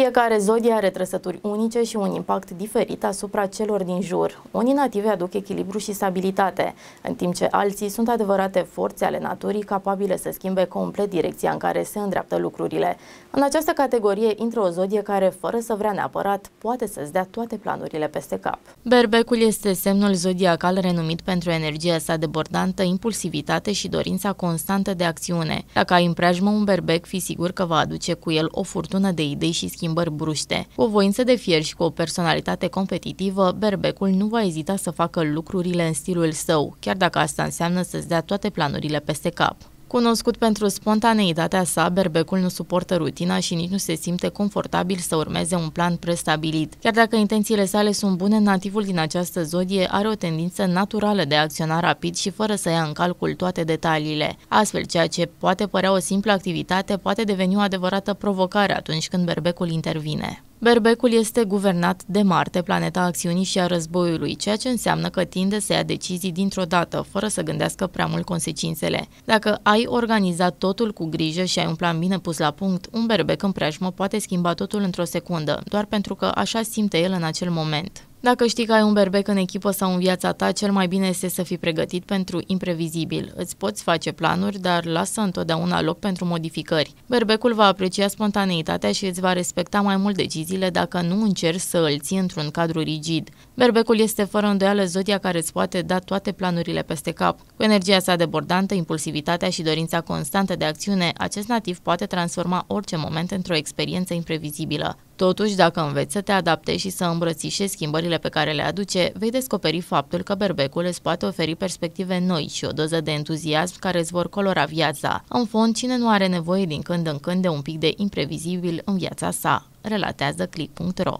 Fiecare zodie are trăsături unice și un impact diferit asupra celor din jur. Unii nativi aduc echilibru și stabilitate, în timp ce alții sunt adevărate forțe ale naturii capabile să schimbe complet direcția în care se îndreaptă lucrurile. În această categorie intră o zodie care, fără să vrea neapărat, poate să-ți dea toate planurile peste cap. Berbecul este semnul zodiacal renumit pentru energia sa debordantă, impulsivitate și dorința constantă de acțiune. Dacă ai împreajmă un berbec, fi sigur că va aduce cu el o furtună de idei și schimbări schimbări bruște. Cu o voință de fier și cu o personalitate competitivă, Berbecul nu va ezita să facă lucrurile în stilul său, chiar dacă asta înseamnă să-ți dea toate planurile peste cap. Cunoscut pentru spontaneitatea sa, berbecul nu suportă rutina și nici nu se simte confortabil să urmeze un plan prestabilit. Chiar dacă intențiile sale sunt bune, nativul din această zodie are o tendință naturală de a acționa rapid și fără să ia în calcul toate detaliile. Astfel, ceea ce poate părea o simplă activitate poate deveni o adevărată provocare atunci când berbecul intervine. Berbecul este guvernat de Marte, planeta acțiunii și a războiului, ceea ce înseamnă că tinde să ia decizii dintr-o dată, fără să gândească prea mult consecințele. Dacă ai organizat totul cu grijă și ai un plan bine pus la punct, un berbec în preajmă poate schimba totul într-o secundă, doar pentru că așa simte el în acel moment. Dacă știi că ai un berbec în echipă sau în viața ta, cel mai bine este să fii pregătit pentru imprevizibil. Îți poți face planuri, dar lasă întotdeauna loc pentru modificări. Berbecul va aprecia spontaneitatea și îți va respecta mai mult deciziile dacă nu încerci să îl ții într-un cadru rigid. Berbecul este fără îndoială zodia care îți poate da toate planurile peste cap. Cu energia sa debordantă, impulsivitatea și dorința constantă de acțiune, acest nativ poate transforma orice moment într-o experiență imprevizibilă. Totuși, dacă înveți să te adaptezi și să îmbrățișezi schimbările pe care le aduce, vei descoperi faptul că berbecul îți poate oferi perspective noi și o doză de entuziasm care îți vor colora viața. În fond, cine nu are nevoie din când în când de un pic de imprevizibil în viața sa, relatează click.ro.